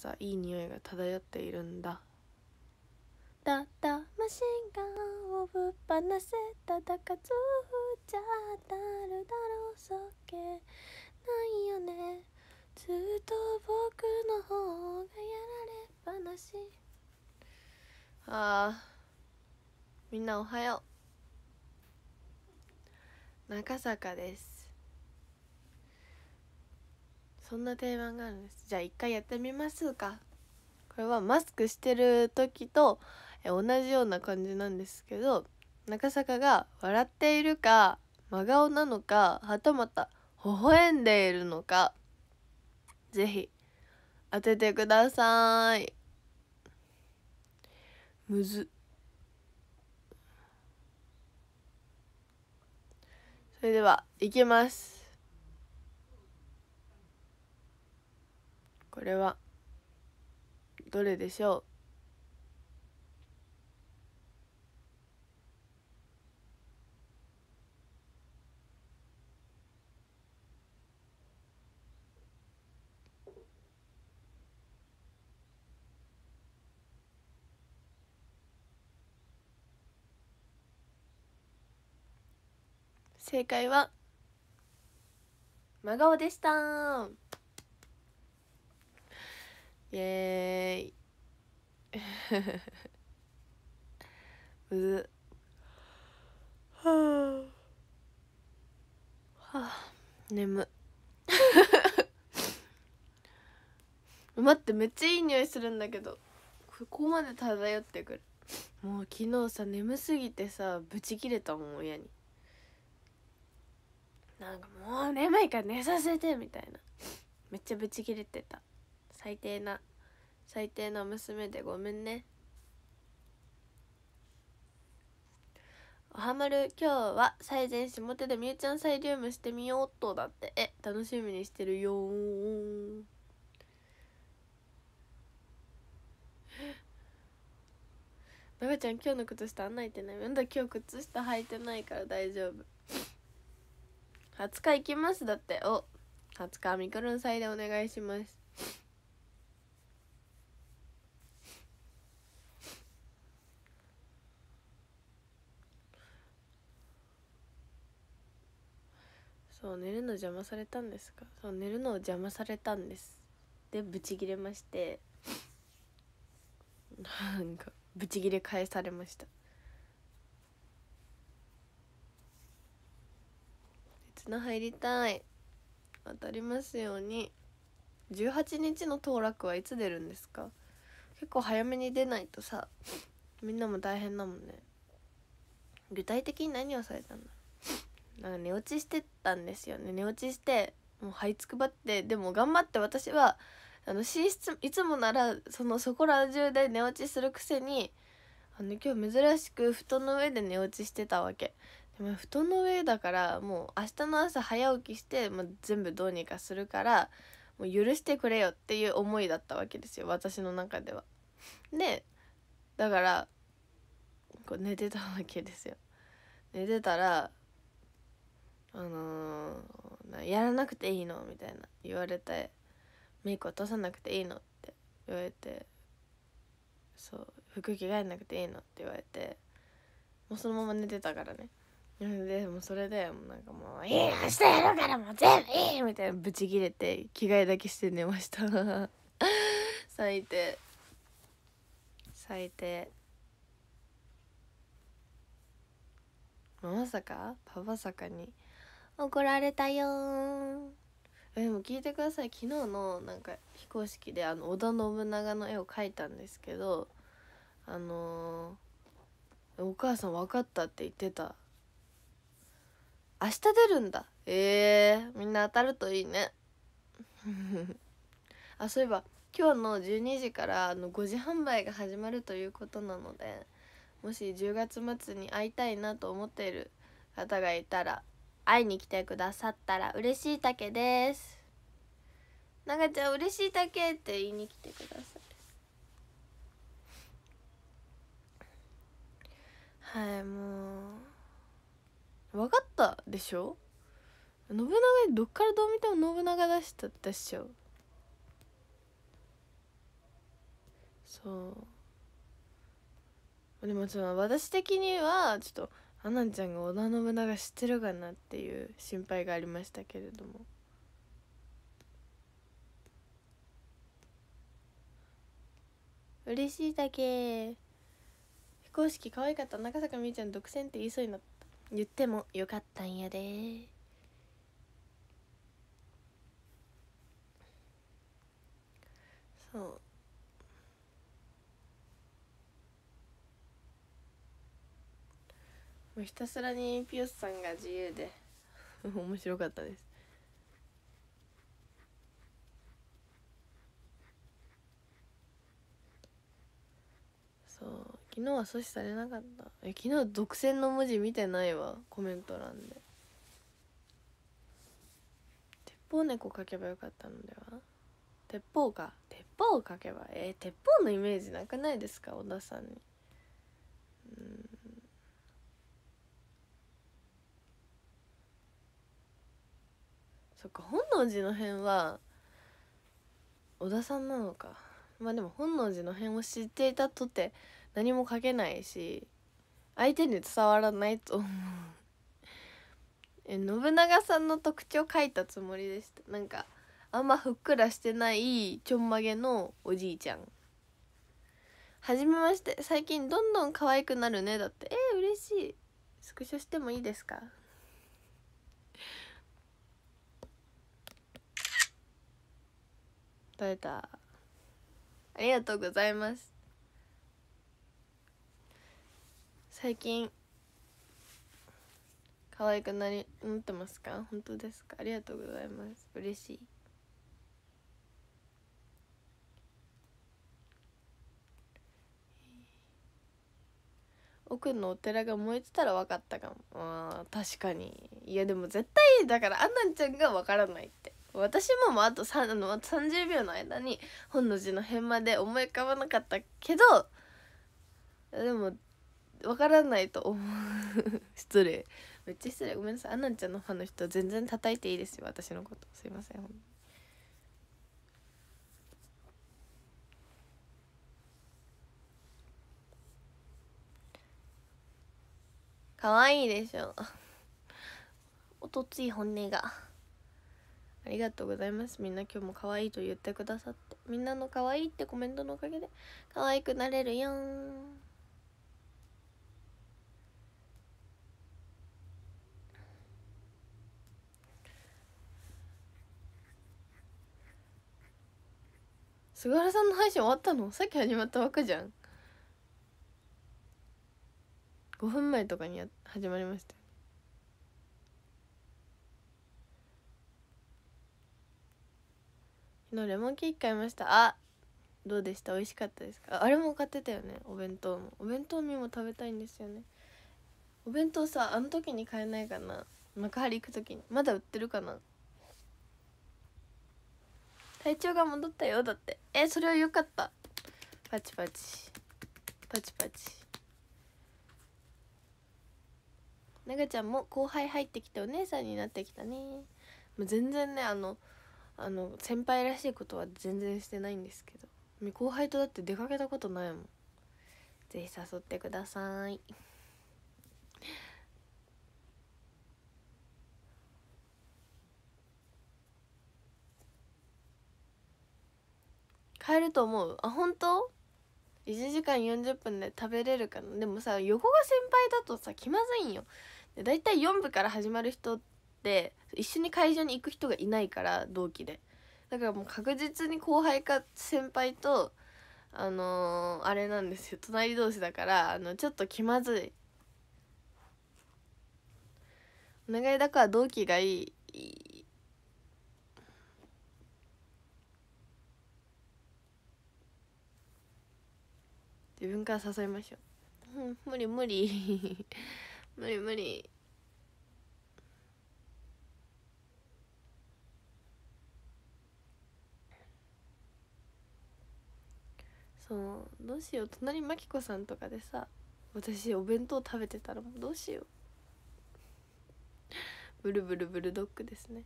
さいい匂いが漂っているんだだったマシンガンをぶっ放せただかずじゃ当たるだろうそっけないよねずっと僕の方がやられっぱなしあみんなおはよう中坂ですそんな定番があるんですじゃあ一回やってみますかこれはマスクしてる時と同じような感じなんですけど中坂が笑っているか真顔なのかはたまた微笑んでいるのかぜひ当ててくださいむずそれではいきますこれはどれでしょう正解は真顔でしたイエーイむずはあはあ眠待ってめっちゃいい匂いするんだけどここまで漂ってくるもう昨日さ眠すぎてさブチ切れたもん親になんかもう眠いから寝させてみたいなめっちゃブチ切れてた最低な最低な娘でごめんねおはまる今日は最前下手でみゆちゃんサイリウムしてみようっとだってえ楽しみにしてるよなべちゃん今日の靴下んないてないうんだ今日靴下履いてないから大丈夫20日行きますだってお20日ミクロン祭でお願いしますそう寝るの邪魔されたんですかそう寝るのを邪魔されたんですでブチギレまして なんかブチギレ返されました別の入りたい当たりますように18日の当落はいつ出るんですか結構早めに出ないとさみんなも大変だもんね具体的に何をされたんだろうなんか寝落ちしてたんですよね寝落ちしてもう這いつくばってでも頑張って私はあの寝室いつもならそのそこら中で寝落ちするくせにあの今日珍しく布団の上で寝落ちしてたわけでも布団の上だからもう明日の朝早起きして、まあ、全部どうにかするからもう許してくれよっていう思いだったわけですよ私の中では。でだからこう寝てたわけですよ。寝てたらあのー、やらなくていいのみたいな言われてメイク落とさなくていいのって言われてそう服着替えなくていいのって言われてもうそのまま寝てたからねでもそれでもうなんかもう「いい明日やるからもう全部いい!」みたいなブチギレて着替えだけして寝ました最低最低まさかパパさかに怒られたよでも聞いてください昨日のなんか非公式であの織田信長の絵を描いたんですけどあのー、お母さん分かったって言ってた明日出るんだえー、みんな当たるといいね あそういえば今日の12時からあの5時販売が始まるということなのでもし10月末に会いたいなと思っている方がいたら会いに来てくださったら嬉しいだけですながちゃん嬉しいだけって言いに来てください。はいもう分かったでしょ信長どっからどう見ても信長出した出しちゃうそうでもその私的にはちょっとアナンちゃんが織田信長知ってるかなっていう心配がありましたけれども嬉しいだけ非公式可愛かった長坂みーちゃん独占って言いそうになった言ってもよかったんやでそうもうひたすらにピヨスさんが自由で 面白かったですそう昨日は阻止されなかったえ昨日独占の文字見てないわコメント欄で鉄砲猫書けばよかったのでは鉄砲か鉄砲を書けばえー、鉄砲のイメージなくないですか小田さんにうんそっか本能寺の変は小田さんなのかまあでも本能寺の変を知っていたとて何も書けないし相手に伝わらないと思うえ信長さんの特徴書いたつもりでしたなんかあんまふっくらしてないちょんまげのおじいちゃんはじめまして最近どんどん可愛くなるねだってえー、嬉しいスクショしてもいいですか取れたありがとうございます最近可愛くなりなってますか本当ですかありがとうございます嬉しい奥のお寺が燃えてたら分かったかもあ確かにいやでも絶対だからあんなんちゃんが分からないって私ももうあとあの30秒の間に本の字の辺まで思い浮かばなかったけどでも分からないと思う 失礼めっちゃ失礼ごめんなさいあなんちゃんのファンの人全然叩いていいですよ私のことすいません可愛いでしょおとつい本音が。ありがとうございますみんな今日も可愛いと言ってくださってみんなの可愛いってコメントのおかげで可愛くなれるよん菅原さんの配信終わったのさっき始まったわけじゃん5分前とかに始まりました昨日レモンケーキ買いましたあどうでした美味しかったですかあれも買ってたよねお弁当もお弁当にも食べたいんですよねお弁当さあの時に買えないかな幕張行く時にまだ売ってるかな体調が戻ったよだってえそれはよかったパチパチパチパチながちゃんも後輩入ってきてお姉さんになってきたねもう全然ねあのあの先輩らしいことは全然してないんですけど後輩とだって出かけたことないもん是非誘ってください帰ると思うあ本当1時間40分で食べれるかなでもさ横が先輩だとさ気まずいんよ大体4部から始まる人って一緒に会場に行く人がいないから同期でだからもう確実に後輩か先輩とあのー、あれなんですよ隣同士だからあのちょっと気まずいお願いだから同期がいい自分から誘いましょう、うん、無理無理 無理無理そうどうしよう隣真紀子さんとかでさ私お弁当食べてたらどうしようブルブルブルドッグですね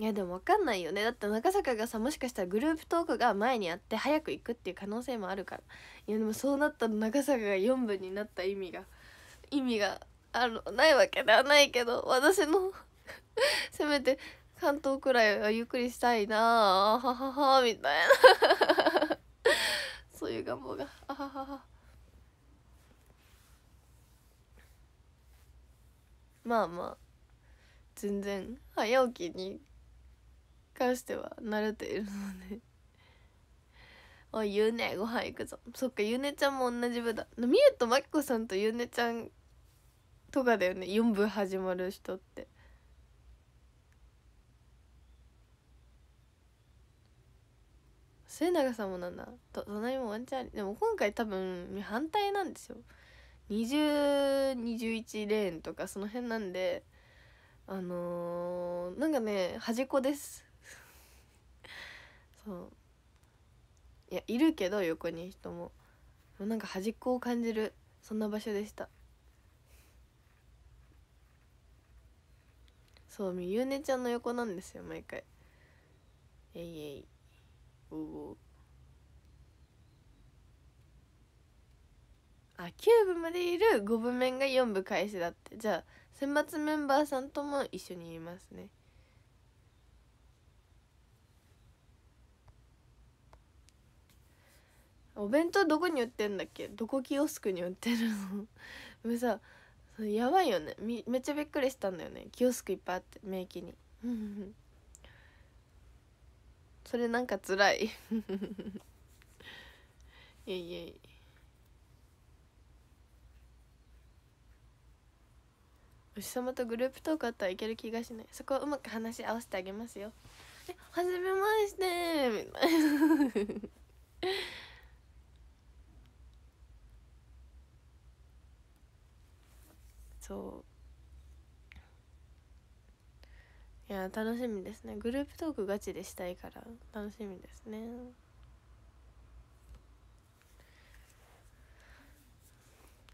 いやでも分かんないよねだって中坂がさもしかしたらグループトークが前にあって早く行くっていう可能性もあるからいやでもそうなったら中坂が4分になった意味が意味があるないわけではないけど私の せめて関東くらいはゆっくりしたいなあはははみたいなそういう願望があはははまあまあ全然早起きに関しては慣れているので おいゆうねご飯行くぞそっかゆうねちゃんも同じ部だみゆとまきこさんとゆうねちゃんとかだよね4部始まる人って末永さんもなんだと隣もワンチャンでも今回多分反対なんですよ2021レーンとかその辺なんであのー、なんかね端っこですそういやいるけど横に人もなんか端っこを感じるそんな場所でしたそうみゆうねちゃんの横なんですよ毎回えいえいおおあ9部までいる5部面が4部開始だってじゃあ選抜メンバーさんとも一緒にいますねお弁当どこに売ってんだっけどこキオスクに売ってるの もさやばいよねめっちゃびっくりしたんだよねキオスクいっぱいあって名駅に それなんか辛い いえいえい牛様とグループトークあったらいける気がしないそこをうまく話し合わせてあげますよえはじめましてみたいなそういや楽しみですねグループトークガチでしたいから楽しみですね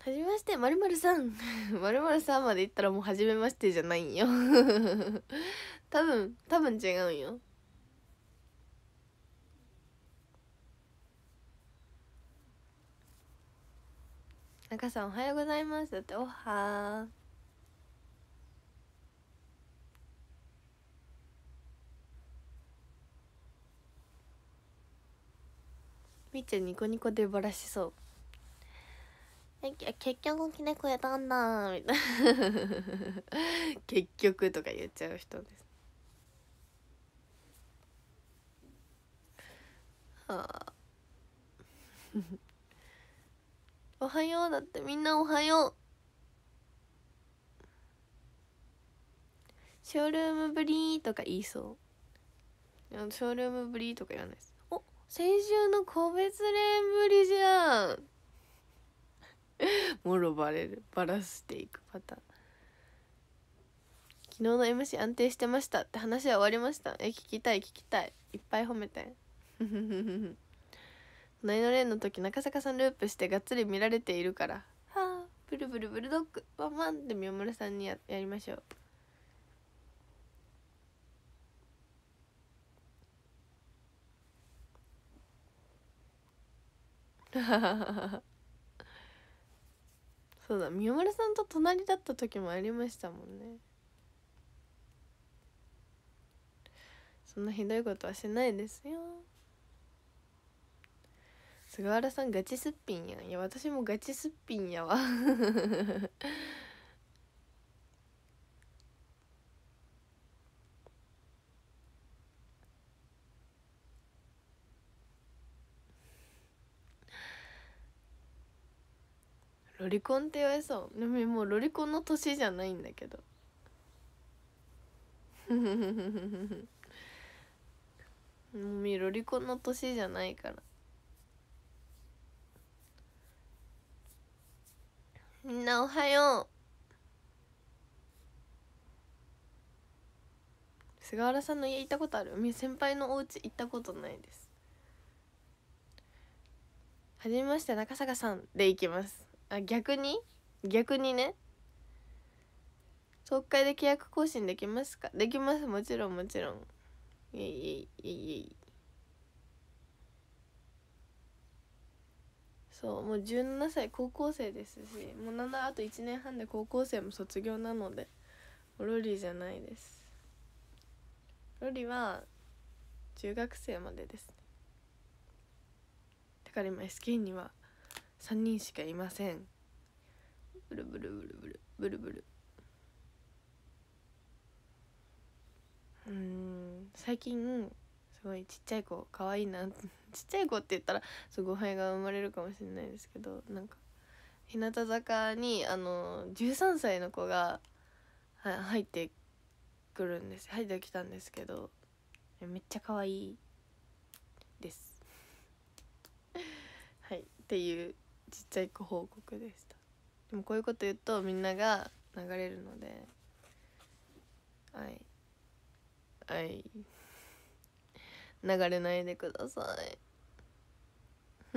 はじめましてまるまるさん まるまるさんまで言ったらもうはじめましてじゃないんよ 多分多分違うんよ中さんおはようございますだっておはみっちゃんニコニコでばらしそう結局きねこやたんだみたいな 結局とか言っちゃう人ですはあおはようだってみんなおはようショールームぶりとか言いそうショールームぶりとか言わないですお先週の個別連ぶりじゃん もろバレるバラしていくパターン昨日の MC 安定してましたって話は終わりましたえ聞きたい聞きたいいっぱい褒めてノリノレの時中坂さんループしてがっつり見られているからはあブルブルブルドッグワンワンって宮村さんにややりましょう そうだ宮村さんと隣だった時もありましたもんねそんなひどいことはしないですよ菅原さんガチすっぴんやんいや私もガチすっぴんやわ ロリコンって言われそうでももうロリコンの年じゃないんだけど もうロリコンの年じゃないからみんなおはよう菅原さんの家行ったことある先輩のお家行ったことないですはじめまして中坂さんで行きますあ逆に逆にね総会で契約更新できますかできますもちろんもちろんいえいえいえいえいそうもう17歳高校生ですしもう7あと1年半で高校生も卒業なのでロリじゃないですロリは中学生までですねだから今 SK には3人しかいませんブルブルブルブルブルブルうん最近すごいちっちゃい子可愛いな ちっちゃい子って言ったらそうが生まれるかもしれないですけどなんか日向坂にあの13歳の子が入ってくるんです入ってきたんですけどめっちゃ可愛いです はいっていうちっちゃい子報告でしたでもこういうこと言うとみんなが流れるのではいはい流れないでください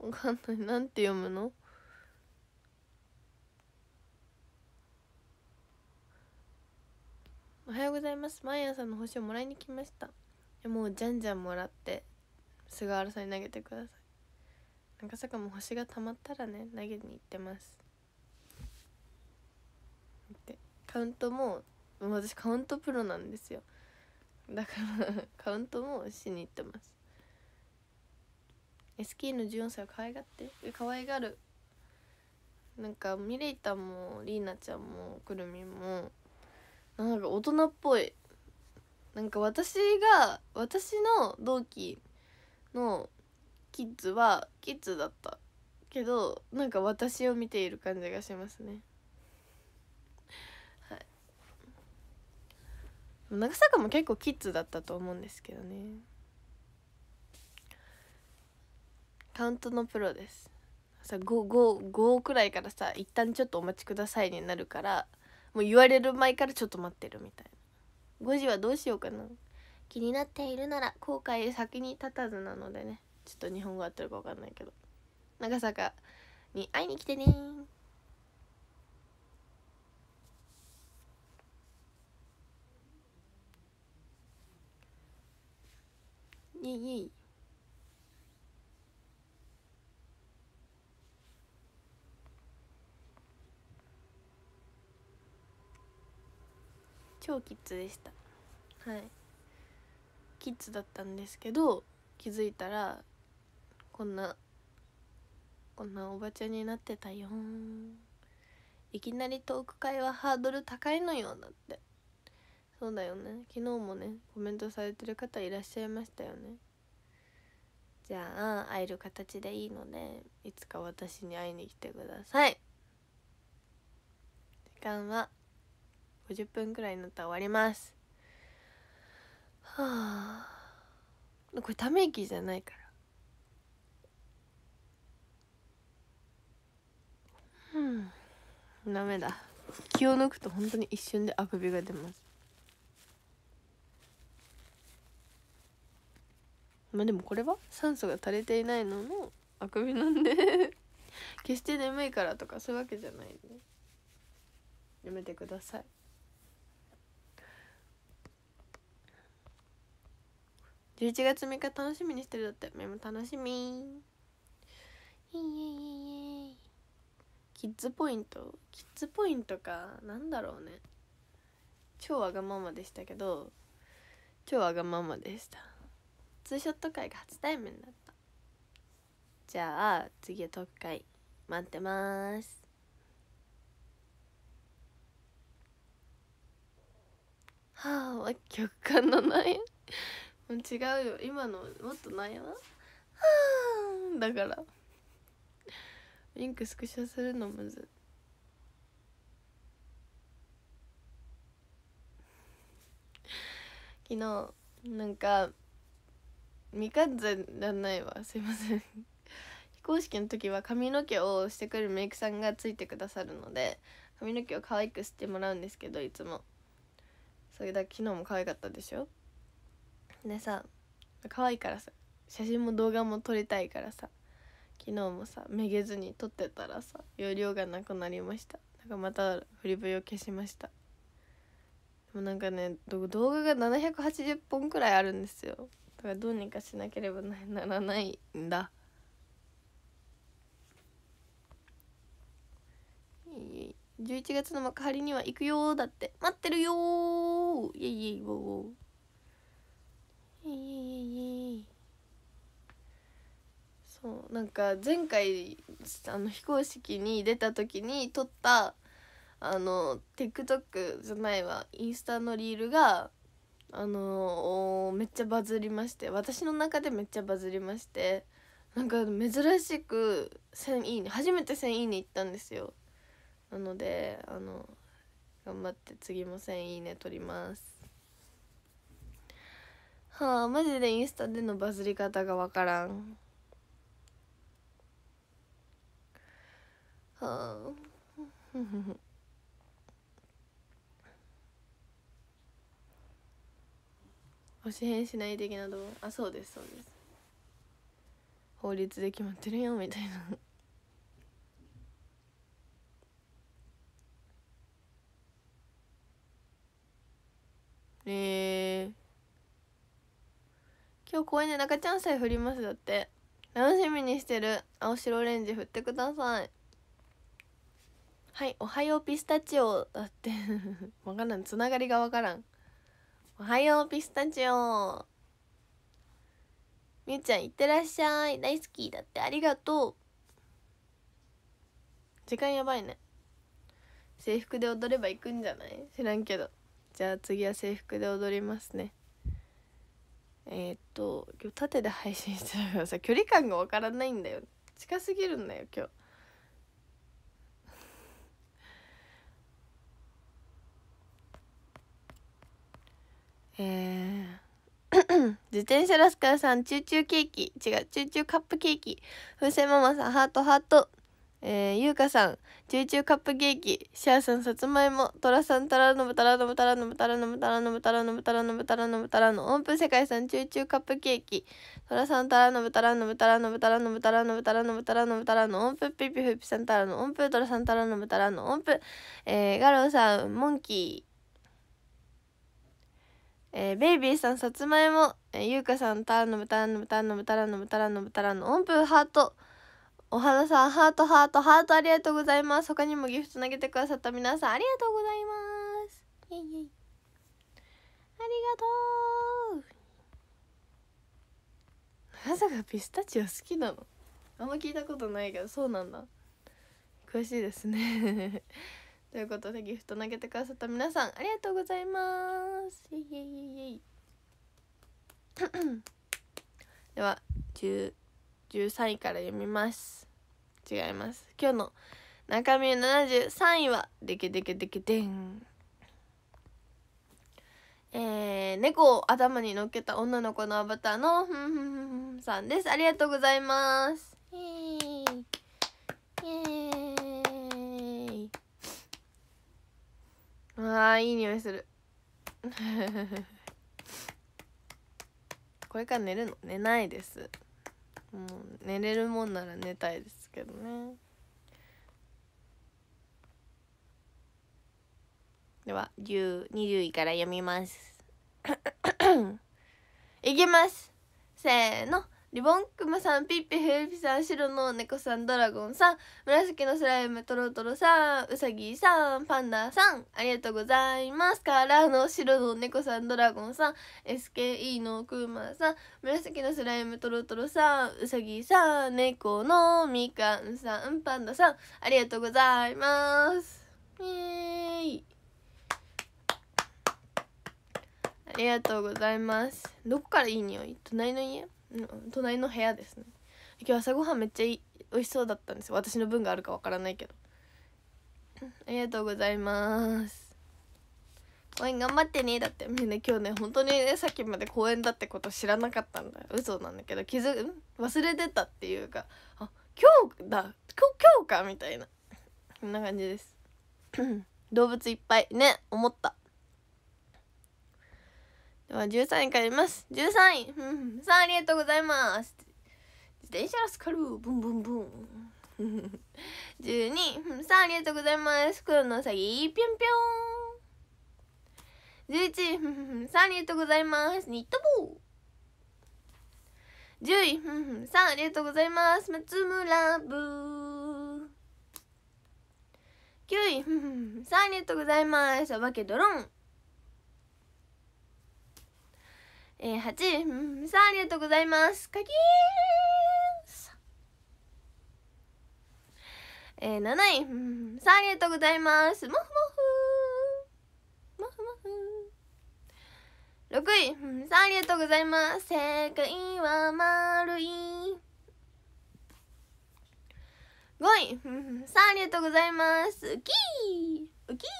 わかんないなんて読むのおはようございます毎朝の星をもらいに来ましたもうじゃんじゃんもらって菅原さんに投げてください赤坂も星がたまったらね投げに行ってますカウントも私カウントプロなんですよだから カウントもしに行ってます SK の14歳は可愛がって可愛がるなんかミレイタもリーナちゃんもくるみもなんか大人っぽいなんか私が私の同期のキッズはキッズだったけどなんか私を見ている感じがしますねはい長坂も結構キッズだったと思うんですけどねカウントのプロですさ 5, 5, 5くらいからさ一旦ちょっとお待ちくださいになるからもう言われる前からちょっと待ってるみたいな5時はどうしようかな気になっているなら後悔先に立たずなのでねちょっと日本語合ってるか分かんないけど長坂に会いに来てねイェイイイ超キッズでしたはいキッズだったんですけど気づいたらこんなこんなおばちゃんになってたよいきなりトーク会はハードル高いのよだってそうだよね昨日もねコメントされてる方いらっしゃいましたよねじゃあ会える形でいいのでいつか私に会いに来てください時間は50分くらいになったら終わりますはあこれため息じゃないからうんダメだ気を抜くと本当に一瞬であくびが出ますまあでもこれは酸素が足りていないののあくびなんで 決して眠いからとかそういうわけじゃないねやめてください11月3日楽しみにしてるだってメモ楽しみいいえいえいえキッズポイントキッズポイントかなんだろうね超わがままでしたけど超わがままでしたツーショット会が初対面だったじゃあ次は特会待ってますはあ曲けのない 違うよ今のもっとないわはあだからリンクスクショするのむず昨日なんか未完全じゃないわすいません非公式の時は髪の毛をしてくるメイクさんがついてくださるので髪の毛を可愛くしてもらうんですけどいつもそれだけ昨日も可愛かったでしょでさ可愛いからさ写真も動画も撮りたいからさ昨日もさめげずに撮ってたらさ容量がなくなりましたなんかまた振り V を消しましたでもなんかね動画が780本くらいあるんですよだからどうにかしなければならないんだ11月の幕張には行くよだって待ってるよイいイイエイウォーウォーイエイイエイイエイそうなんか前回あの非公式に出た時に撮ったあの TikTok じゃないわインスタのリールがあのめっちゃバズりまして私の中でめっちゃバズりましてなんか珍しく1000いいね初めて1000いいね行ったんですよなのであの頑張って次も1000いいね取りますはあマジでインスタでのバズり方がわからんはあ推し変しない的な動画あそうですそうです法律で決まってるよみたいな えー、今日公園で中ちゃんさえ振りますだって楽しみにしてる青白オレンジ振ってくださいはいおはようピスタチオだって わからんつながりがわからんおはようピスタチオみゆちゃんいってらっしゃい大好きだってありがとう時間やばいね制服で踊れば行くんじゃない知らんけどじゃあ次は制服で踊りますねえー、っと今日縦で配信してたからさ距離感がわからないんだよ近すぎるんだよ今日えー、自転車ラスカルさん、チューチューケーキ。違う、チューチューカップケーキ。風船ママさん、ハートハート。えー、ゆうかさん、チューチューカップケーキ。シャーさん、さつまいも。トラさん、たらのぶたらのぶたらのぶたらのぶたらのぶたらのぶたらのぶたらのぶたらの。音符世界さん、チューチューカップケーキ。とらさん、たらのぶたらのぶたらのぶたらのぶたらのぶたらのぶたらのぶたらの。音符ピピフピさん、たらの。音符トラさん、たらのぶたらの。音符。えー、ガロさん、モンキー。えー、ベイビーさんさつまいも、えー、ゆうかさんタラのタラのタラのタラのタラのタラの音符ハートお花さんハートハートハートありがとうございます他にもギフト投げてくださった皆さんありがとうございますイエイエイありがとうまさかピスタチオ好きなのあんま聞いたことないけどそうなんだ詳しいですねということでギフト投げてくださった皆さんありがとうございますイエイエイエイ では10 13位から読みます違います今日の中身73位はでけでけでけでんえー、猫を頭に乗っけた女の子のアバターのふんふんふんさんですありがとうございますイエイイエイいい匂いする これから寝るの寝ないですもう寝れるもんなら寝たいですけどねでは20位から読みます いきますせーのリボンクマさんピッピフルピさん白の猫さんドラゴンさん紫のスライムトロトロさんウサギさんパンダさんありがとうございますからの白の猫さんドラゴンさん SKE のクマさん紫のスライムトロトロさんウサギさん猫のみかんさんパンダさんありがとうございますイーイありがとうございますどこからいい匂い隣の家隣の部屋ですね今日朝ごはんめっちゃい美味しそうだったんですよ私の分があるかわからないけどありがとうございます公演頑張ってねだってみんな今日ね本当にねさっきまで公演だってこと知らなかったんだ嘘なんだけど気づ忘れてたっていうかあ今日だ今日かみたいなこんな感じです 動物いっぱいね思ったでは13位からいます13位んさんありがとうございます自転車ラスカルブンブンブン12位さあありがとうございます黒のうさぎぴょんぴょん11位さんありがとうございますニット帽10位さんありがとうございます松村ブ9位さんありがとうございますお化けドローンえー、8位、うん、さあありがとうございますかきーえー、7位、うん、さあありがとうございますもふもふもふもふ6位、うん、さあありがとうございます世界は丸い5位、うん、さあありがとうございますウキーウキー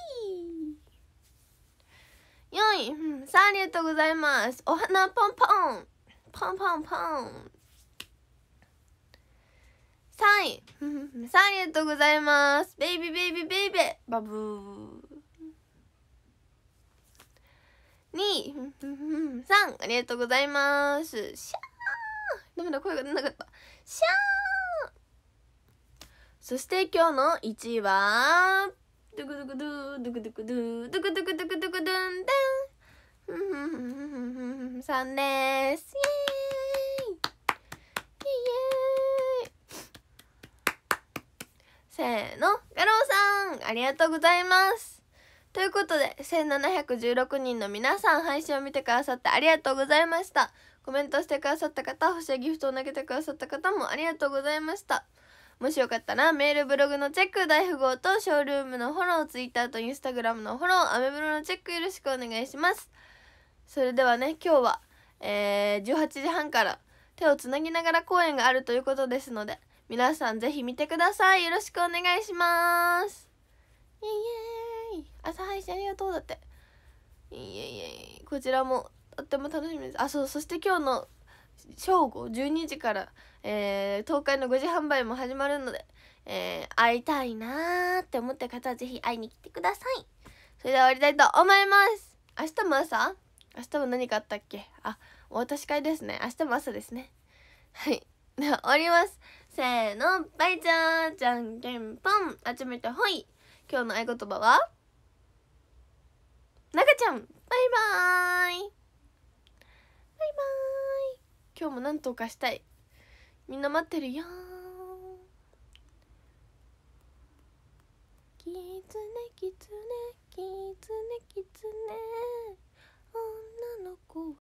4位、うん、さんありがとうございますお花ポンポンポンポンポン3位、うん、さんありがとうございますベイビーベイビーベイビーバブー2位、う3ありがとうございますシャーダメだ声が出なかったシャーそして今日の1位はドゥクドゥクドゥドゥクドゥクドゥドゥクドゥクドゥクドゥクドゥンゥンさんですイエーイイエーイせーのガロウさんありがとうございますということで1716人の皆さん配信を見てくださってありがとうございましたコメントしてくださった方星やギフトを投げてくださった方もありがとうございましたもしよかったらメールブログのチェック大富豪とショールームのフォローツイッターとインスタグラムのフォローアメブロのチェックよろしくお願いしますそれではね今日は、えー、18時半から手をつなぎながら公演があるということですので皆さんぜひ見てくださいよろしくお願いしますイエイ朝配信ありがとうだってイエイイエイこちらもとっても楽しみですあそうそして今日の正午12時から、えー、東海の5時販売も始まるので、えー、会いたいなーって思った方はぜひ会いに来てくださいそれでは終わりたいと思います明日も朝明日も何かあったっけあお渡し会ですね明日も朝ですねはいでは終わりますせーのバイチャーじゃんけんぽん集めてほい今日の合言葉は中ちゃんバイバーイバイバーイ今日も何とかしたいみんな待ってるよきつねきつねきつねきつね女の子